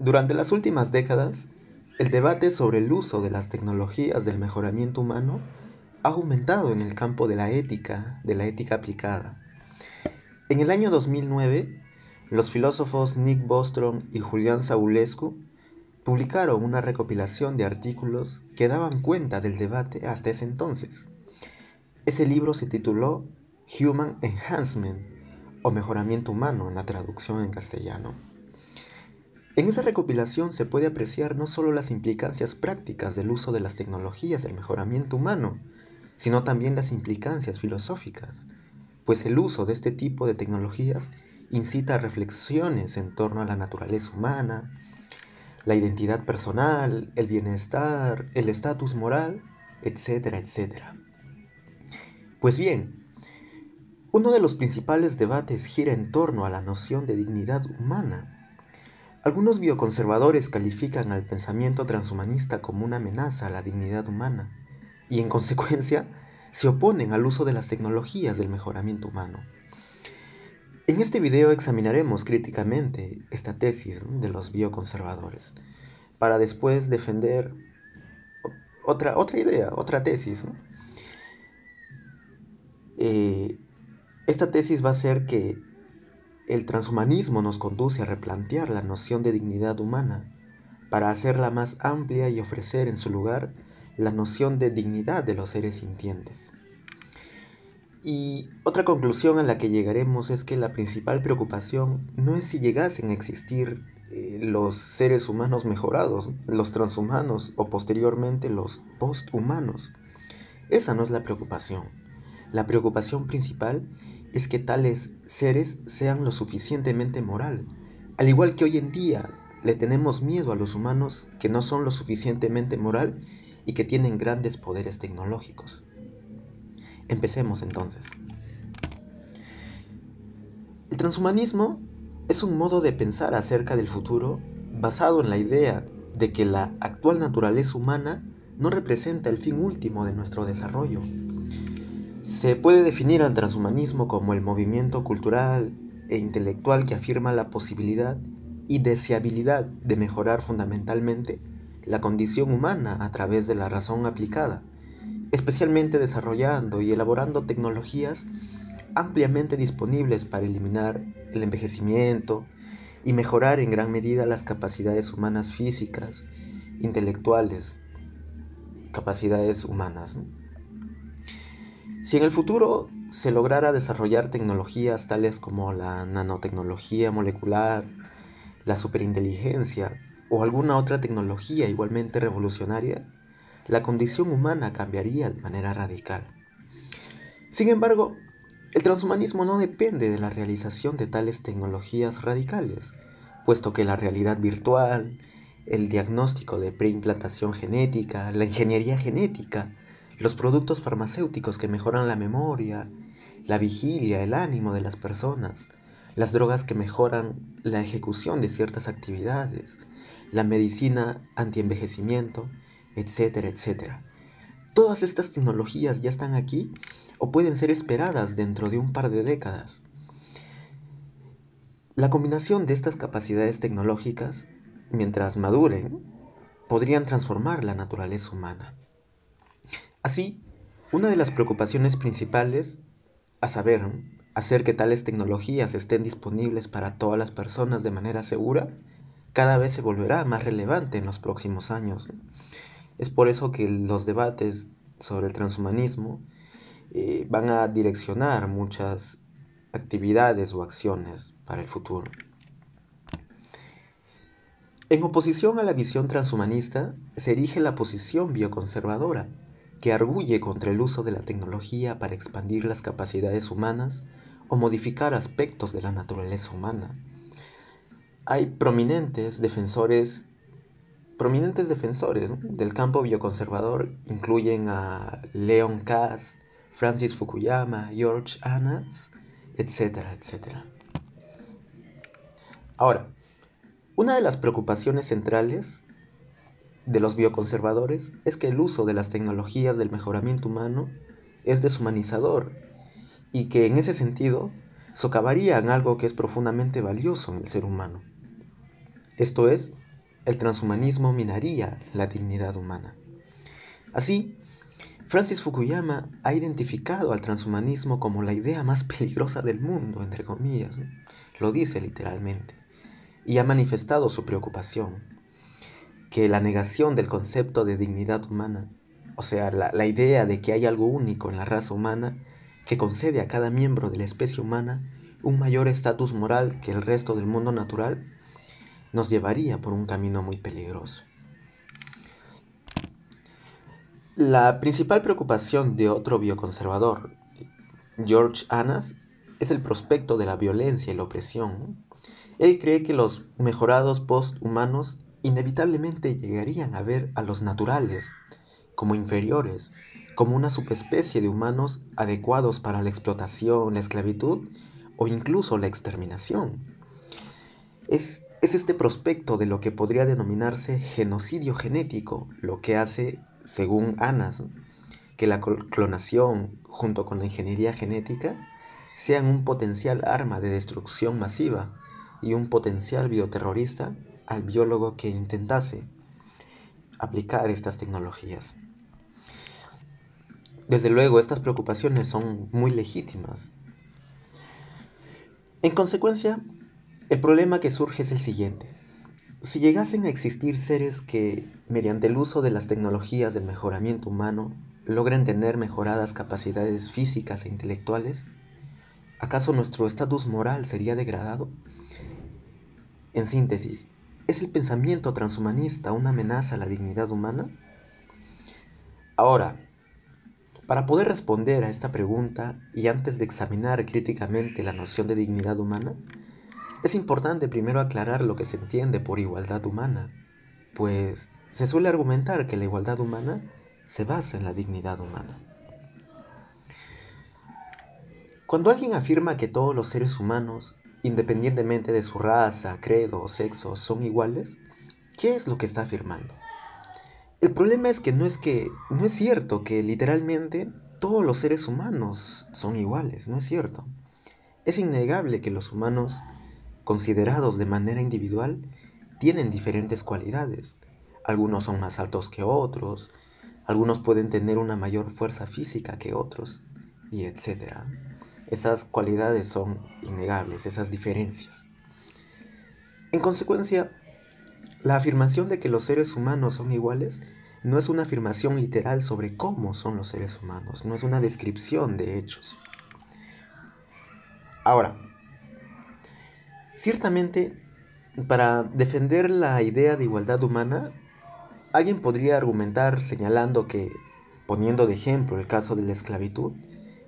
Durante las últimas décadas, el debate sobre el uso de las tecnologías del mejoramiento humano ha aumentado en el campo de la ética, de la ética aplicada. En el año 2009, los filósofos Nick Bostrom y Julián Saulescu publicaron una recopilación de artículos que daban cuenta del debate hasta ese entonces. Ese libro se tituló Human Enhancement o Mejoramiento Humano en la traducción en castellano. En esa recopilación se puede apreciar no solo las implicancias prácticas del uso de las tecnologías del mejoramiento humano, sino también las implicancias filosóficas, pues el uso de este tipo de tecnologías incita a reflexiones en torno a la naturaleza humana, la identidad personal, el bienestar, el estatus moral, etcétera, etcétera. Pues bien, uno de los principales debates gira en torno a la noción de dignidad humana algunos bioconservadores califican al pensamiento transhumanista como una amenaza a la dignidad humana y en consecuencia se oponen al uso de las tecnologías del mejoramiento humano. En este video examinaremos críticamente esta tesis de los bioconservadores para después defender otra, otra idea, otra tesis. Eh, esta tesis va a ser que el transhumanismo nos conduce a replantear la noción de dignidad humana para hacerla más amplia y ofrecer en su lugar la noción de dignidad de los seres sintientes. Y otra conclusión a la que llegaremos es que la principal preocupación no es si llegasen a existir eh, los seres humanos mejorados, los transhumanos o posteriormente los posthumanos. Esa no es la preocupación. La preocupación principal es que tales seres sean lo suficientemente moral. Al igual que hoy en día le tenemos miedo a los humanos que no son lo suficientemente moral y que tienen grandes poderes tecnológicos. Empecemos entonces. El transhumanismo es un modo de pensar acerca del futuro basado en la idea de que la actual naturaleza humana no representa el fin último de nuestro desarrollo, se puede definir al transhumanismo como el movimiento cultural e intelectual que afirma la posibilidad y deseabilidad de mejorar fundamentalmente la condición humana a través de la razón aplicada, especialmente desarrollando y elaborando tecnologías ampliamente disponibles para eliminar el envejecimiento y mejorar en gran medida las capacidades humanas físicas, intelectuales, capacidades humanas. Si en el futuro se lograra desarrollar tecnologías tales como la nanotecnología molecular, la superinteligencia o alguna otra tecnología igualmente revolucionaria, la condición humana cambiaría de manera radical. Sin embargo, el transhumanismo no depende de la realización de tales tecnologías radicales, puesto que la realidad virtual, el diagnóstico de preimplantación genética, la ingeniería genética, los productos farmacéuticos que mejoran la memoria, la vigilia, el ánimo de las personas, las drogas que mejoran la ejecución de ciertas actividades, la medicina antienvejecimiento, etcétera, etcétera. Todas estas tecnologías ya están aquí o pueden ser esperadas dentro de un par de décadas. La combinación de estas capacidades tecnológicas, mientras maduren, podrían transformar la naturaleza humana. Así, una de las preocupaciones principales, a saber, hacer que tales tecnologías estén disponibles para todas las personas de manera segura, cada vez se volverá más relevante en los próximos años. Es por eso que los debates sobre el transhumanismo eh, van a direccionar muchas actividades o acciones para el futuro. En oposición a la visión transhumanista se erige la posición bioconservadora, que arguye contra el uso de la tecnología para expandir las capacidades humanas o modificar aspectos de la naturaleza humana. Hay prominentes defensores, prominentes defensores del campo bioconservador, incluyen a Leon Kass, Francis Fukuyama, George Annas, etcétera, etcétera. Ahora, una de las preocupaciones centrales de los bioconservadores es que el uso de las tecnologías del mejoramiento humano es deshumanizador y que en ese sentido socavarían algo que es profundamente valioso en el ser humano. Esto es, el transhumanismo minaría la dignidad humana. Así, Francis Fukuyama ha identificado al transhumanismo como la idea más peligrosa del mundo, entre comillas, lo dice literalmente, y ha manifestado su preocupación que la negación del concepto de dignidad humana, o sea, la, idea de que hay algo único en la raza humana que concede a cada miembro de la especie humana un mayor estatus moral que el resto del mundo natural, nos llevaría por un camino muy peligroso. La principal preocupación de otro bioconservador, George Annas, es el prospecto de la violencia y la opresión. Él cree que los mejorados posthumanos inevitablemente llegarían a ver a los naturales como inferiores, como una subespecie de humanos adecuados para la explotación, la esclavitud o incluso la exterminación. Es, este prospecto de lo que podría denominarse genocidio genético lo que hace, según Anas, que la clonación junto con la ingeniería genética sean un potencial arma de destrucción masiva y un potencial bioterrorista al biólogo que intentase aplicar estas tecnologías. Desde luego, estas preocupaciones son muy legítimas. En consecuencia, el problema que surge es el siguiente. Si llegasen a existir seres que, mediante el uso de las tecnologías del mejoramiento humano, logren tener mejoradas capacidades físicas e intelectuales, ¿acaso nuestro estatus moral sería degradado? En síntesis, ¿Es el pensamiento transhumanista una amenaza a la dignidad humana? Ahora, para poder responder a esta pregunta y antes de examinar críticamente la noción de dignidad humana, es importante primero aclarar lo que se entiende por igualdad humana, pues se suele argumentar que la igualdad humana se basa en la dignidad humana. Cuando alguien afirma que todos los seres humanos independientemente de su raza, credo o sexo, son iguales, ¿qué es lo que está afirmando? El problema es que no es que no es cierto que literalmente todos los seres humanos son iguales, no es cierto. Es innegable que los humanos considerados de manera individual tienen diferentes cualidades. Algunos son más altos que otros, algunos pueden tener una mayor fuerza física que otros, y etcétera. Esas cualidades son innegables, esas diferencias. En consecuencia, la afirmación de que los seres humanos son iguales no es una afirmación literal sobre cómo son los seres humanos, no es una descripción de hechos. Ahora, ciertamente, para defender la idea de igualdad humana, alguien podría argumentar señalando que, poniendo de ejemplo el caso de la esclavitud,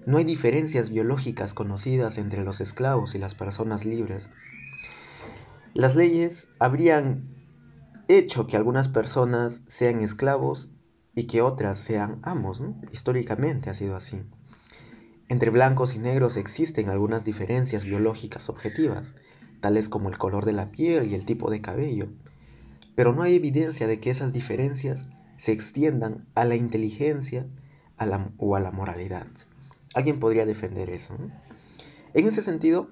no hay diferencias biológicas conocidas entre los esclavos y las personas libres. Las leyes habrían hecho que algunas personas sean esclavos y que otras sean amos. Históricamente ha sido así. Entre blancos y negros existen algunas diferencias biológicas objetivas, tales como el color de la piel y el tipo de cabello, pero no hay evidencia de que esas diferencias se extiendan a la inteligencia o a la moralidad. Alguien podría defender eso. En ese sentido,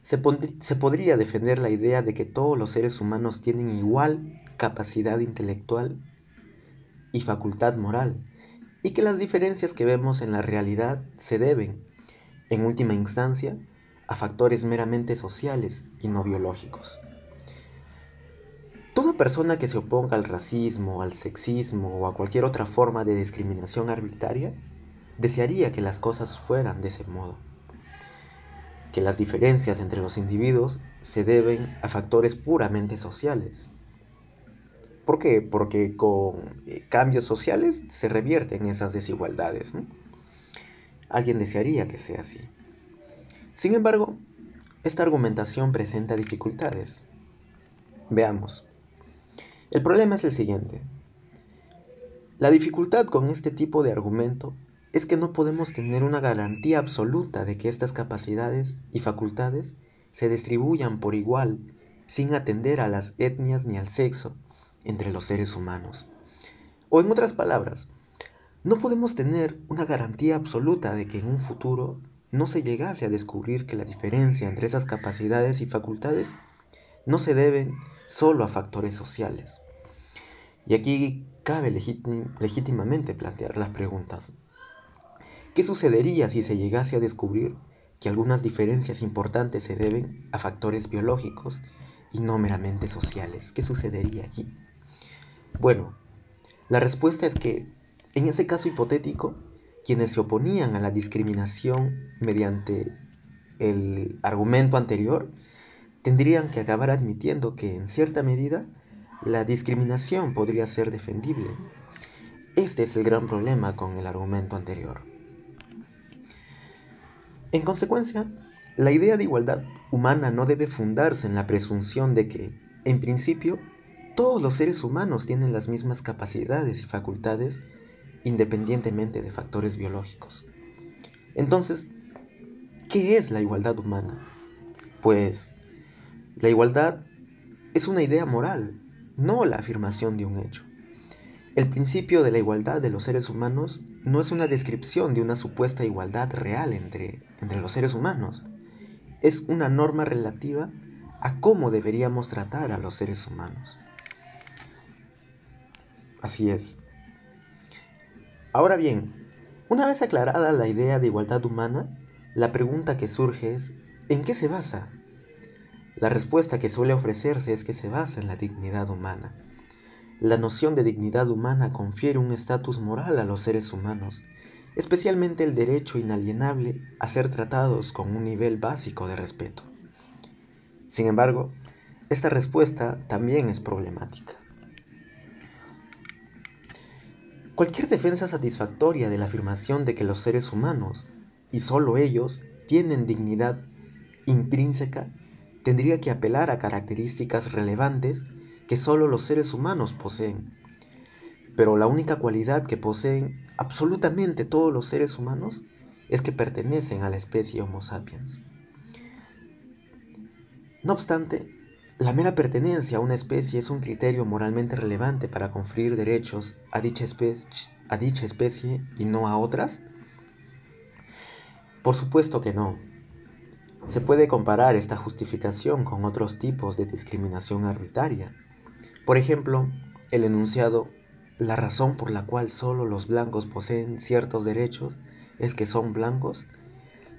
se, se, podría defender la idea de que todos los seres humanos tienen igual capacidad intelectual y facultad moral, y que las diferencias que vemos en la realidad se deben, en última instancia, a factores meramente sociales y no biológicos. Toda persona que se oponga al racismo, al sexismo o a cualquier otra forma de discriminación arbitraria desearía que las cosas fueran de ese modo, que las diferencias entre los individuos se deben a factores puramente sociales. ¿Por qué? Porque con eh, cambios sociales se revierten esas desigualdades. Alguien desearía que sea así. Sin embargo, esta argumentación presenta dificultades. Veamos. El problema es el siguiente. La dificultad con este tipo de argumento es que no podemos tener una garantía absoluta de que estas capacidades y facultades se distribuyan por igual, sin atender a las etnias ni al sexo, entre los seres humanos. O en otras palabras, no podemos tener una garantía absoluta de que en un futuro no se llegase a descubrir que la diferencia entre esas capacidades y facultades no se deben solo a factores sociales. Y aquí cabe legítimamente plantear las preguntas. ¿Qué sucedería si se llegase a descubrir que algunas diferencias importantes se deben a factores biológicos y no meramente sociales? ¿Qué sucedería allí? Bueno, la respuesta es que, en ese caso hipotético, quienes se oponían a la discriminación mediante el argumento anterior, tendrían que acabar admitiendo que, en cierta medida, la discriminación podría ser defendible. Este es el gran problema con el argumento anterior. En consecuencia, la idea de igualdad humana no debe fundarse en la presunción de que, en principio, todos los seres humanos tienen las mismas capacidades y facultades independientemente de factores biológicos. Entonces, ¿qué es la igualdad humana? Pues, la igualdad es una idea moral, no la afirmación de un hecho. El principio de la igualdad de los seres humanos no es una descripción de una supuesta igualdad real entre, entre los seres humanos, es una norma relativa a cómo deberíamos tratar a los seres humanos. Así es. Ahora bien, una vez aclarada la idea de igualdad humana, la pregunta que surge es, ¿en qué se basa? La respuesta que suele ofrecerse es que se basa en la dignidad humana la noción de dignidad humana confiere un estatus moral a los seres humanos, especialmente el derecho inalienable a ser tratados con un nivel básico de respeto. Sin embargo, esta respuesta también es problemática. Cualquier defensa satisfactoria de la afirmación de que los seres humanos, y solo ellos, tienen dignidad intrínseca, tendría que apelar a características relevantes que solo los seres humanos poseen. Pero la única cualidad que poseen absolutamente todos los seres humanos es que pertenecen a la especie Homo sapiens. No obstante, la mera pertenencia a una especie es un criterio moralmente relevante para conferir derechos a dicha, a dicha especie y no a otras. Por supuesto que no. Se puede comparar esta justificación con otros tipos de discriminación arbitraria, por ejemplo, el enunciado, la razón por la cual solo los blancos poseen ciertos derechos es que son blancos,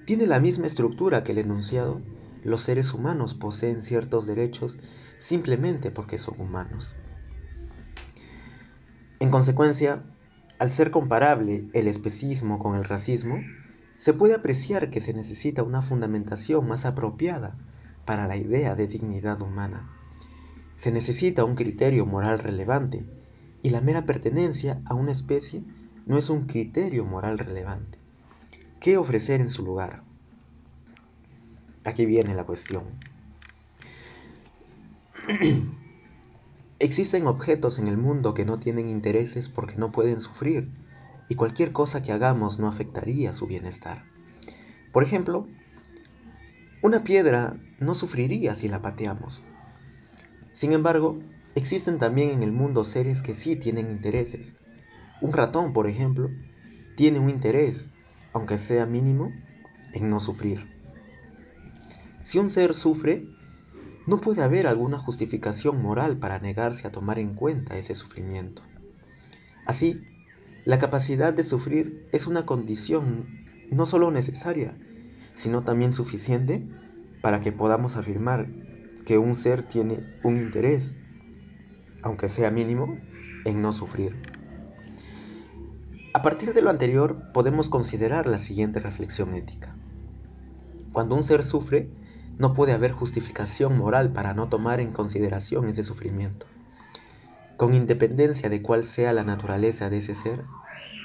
tiene la misma estructura que el enunciado, los seres humanos poseen ciertos derechos simplemente porque son humanos. En consecuencia, al ser comparable el especismo con el racismo, se puede apreciar que se necesita una fundamentación más apropiada para la idea de dignidad humana. Se necesita un criterio moral relevante y la mera pertenencia a una especie no es un criterio moral relevante. ¿Qué ofrecer en su lugar? Aquí viene la cuestión. Existen objetos en el mundo que no tienen intereses porque no pueden sufrir y cualquier cosa que hagamos no afectaría su bienestar. Por ejemplo, una piedra no sufriría si la pateamos, sin embargo, existen también en el mundo seres que sí tienen intereses. Un ratón, por ejemplo, tiene un interés, aunque sea mínimo, en no sufrir. Si un ser sufre, no puede haber alguna justificación moral para negarse a tomar en cuenta ese sufrimiento. Así, la capacidad de sufrir es una condición no solo necesaria, sino también suficiente para que podamos afirmar que un ser tiene un interés, aunque sea mínimo, en no sufrir. A partir de lo anterior podemos considerar la siguiente reflexión ética. Cuando un ser sufre, no puede haber justificación moral para no tomar en consideración ese sufrimiento. Con independencia de cuál sea la naturaleza de ese ser,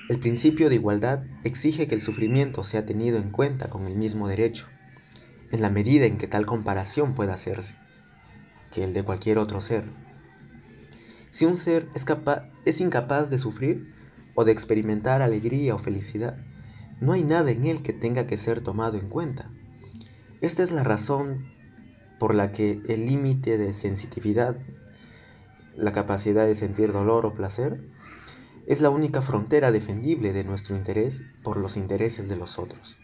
el principio de igualdad exige que el sufrimiento sea tenido en cuenta con el mismo derecho, en la medida en que tal comparación pueda hacerse que el de cualquier otro ser. Si un ser es, es incapaz de sufrir o de experimentar alegría o felicidad, no hay nada en él que tenga que ser tomado en cuenta. Esta es la razón por la que el límite de sensitividad, la capacidad de sentir dolor o placer, es la única frontera defendible de nuestro interés por los intereses de los otros.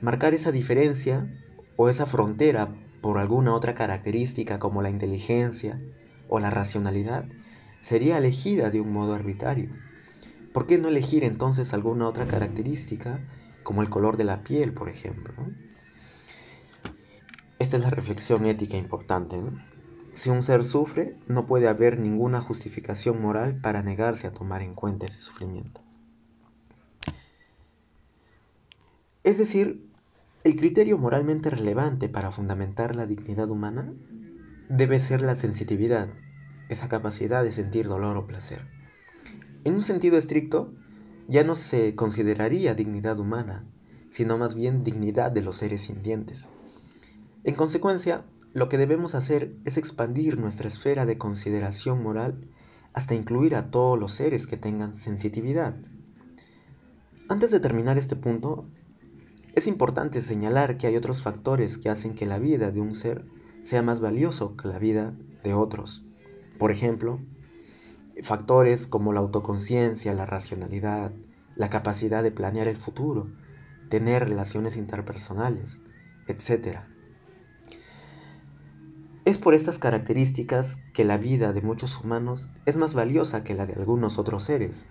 Marcar esa diferencia o esa frontera por alguna otra característica como la inteligencia o la racionalidad, sería elegida de un modo arbitrario. ¿Por qué no elegir entonces alguna otra característica como el color de la piel, por ejemplo? Esta es la reflexión ética importante. Si un ser sufre, no puede haber ninguna justificación moral para negarse a tomar en cuenta ese sufrimiento. Es decir, el criterio moralmente relevante para fundamentar la dignidad humana debe ser la sensitividad, esa capacidad de sentir dolor o placer. En un sentido estricto, ya no se consideraría dignidad humana, sino más bien dignidad de los seres sintientes. En consecuencia, lo que debemos hacer es expandir nuestra esfera de consideración moral hasta incluir a todos los seres que tengan sensitividad. Antes de terminar este punto, es importante señalar que hay otros factores que hacen que la vida de un ser sea más valioso que la vida de otros. Por ejemplo, factores como la autoconciencia, la racionalidad, la capacidad de planear el futuro, tener relaciones interpersonales, etc. Es por estas características que la vida de muchos humanos es más valiosa que la de algunos otros seres,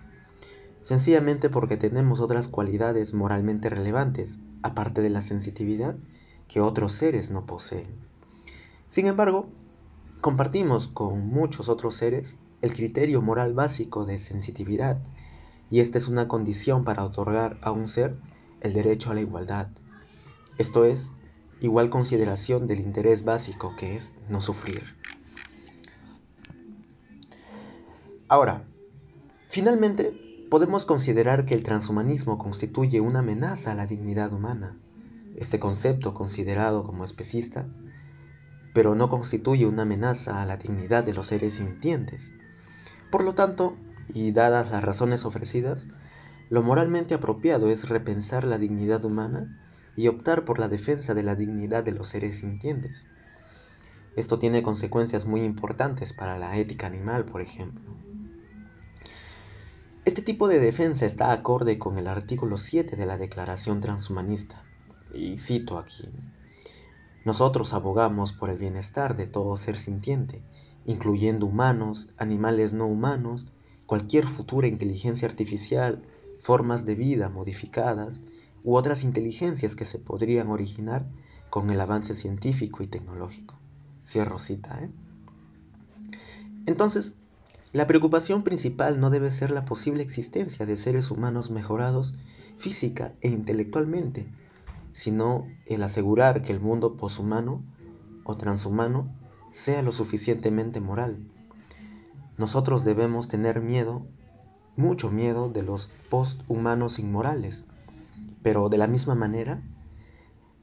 sencillamente porque tenemos otras cualidades moralmente relevantes, aparte de la sensitividad, que otros seres no poseen. Sin embargo, compartimos con muchos otros seres el criterio moral básico de sensitividad, y esta es una condición para otorgar a un ser el derecho a la igualdad, esto es, igual consideración del interés básico que es no sufrir. Ahora, finalmente, podemos considerar que el transhumanismo constituye una amenaza a la dignidad humana. Este concepto, considerado como especista, pero no constituye una amenaza a la dignidad de los seres sintientes. Por lo tanto, y dadas las razones ofrecidas, lo moralmente apropiado es repensar la dignidad humana y optar por la defensa de la dignidad de los seres sintientes. Esto tiene consecuencias muy importantes para la ética animal, por ejemplo. Este tipo de defensa está acorde con el artículo 7 de la Declaración Transhumanista, y cito aquí, nosotros abogamos por el bienestar de todo ser sintiente, incluyendo humanos, animales no humanos, cualquier futura inteligencia artificial, formas de vida modificadas u otras inteligencias que se podrían originar con el avance científico y tecnológico. Cierro cita, ¿eh? Entonces, la preocupación principal no debe ser la posible existencia de seres humanos mejorados física e intelectualmente, sino el asegurar que el mundo poshumano o transhumano sea lo suficientemente moral. Nosotros debemos tener miedo, mucho miedo de los posthumanos inmorales, pero de la misma manera,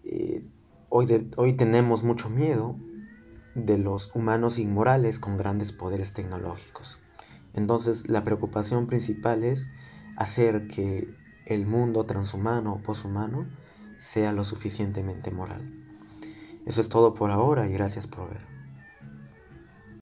eh, hoy, hoy tenemos mucho miedo de los humanos inmorales con grandes poderes tecnológicos. Entonces la preocupación principal es hacer que el mundo transhumano o poshumano sea lo suficientemente moral. Eso es todo por ahora y gracias por ver.